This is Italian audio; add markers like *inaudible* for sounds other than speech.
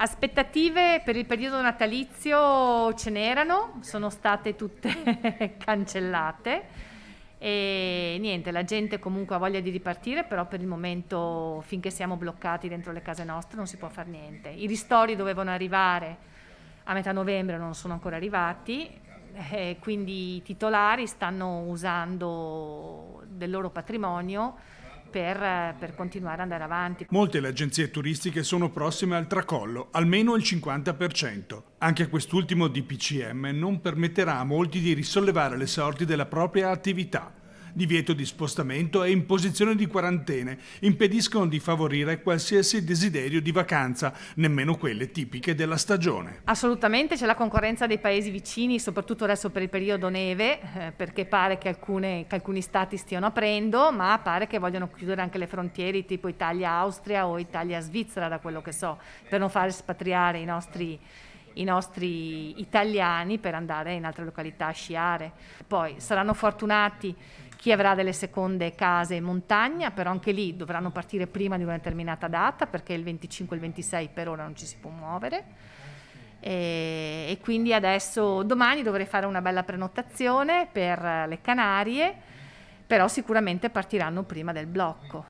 Aspettative per il periodo natalizio ce n'erano, sono state tutte *laughs* cancellate e niente, la gente comunque ha voglia di ripartire, però per il momento finché siamo bloccati dentro le case nostre non si può fare niente. I ristori dovevano arrivare a metà novembre, non sono ancora arrivati, eh, quindi i titolari stanno usando del loro patrimonio per, eh, per continuare ad andare avanti. Molte le agenzie turistiche sono prossime al tracollo, almeno il 50%. Anche quest'ultimo DPCM non permetterà a molti di risollevare le sorti della propria attività divieto di spostamento e imposizione di quarantene impediscono di favorire qualsiasi desiderio di vacanza, nemmeno quelle tipiche della stagione. Assolutamente c'è la concorrenza dei paesi vicini, soprattutto adesso per il periodo neve, eh, perché pare che, alcune, che, alcuni stati stiano aprendo, ma pare che vogliono chiudere anche le frontiere tipo Italia-Austria o Italia-Svizzera, da quello che so, per non far espatriare i nostri i nostri italiani per andare in altre località a sciare. Poi saranno fortunati chi avrà delle seconde case in montagna, però anche lì dovranno partire prima di una determinata data perché il 25 e il 26 per ora non ci si può muovere. E, e quindi adesso domani dovrei fare una bella prenotazione per le Canarie, però sicuramente partiranno prima del blocco.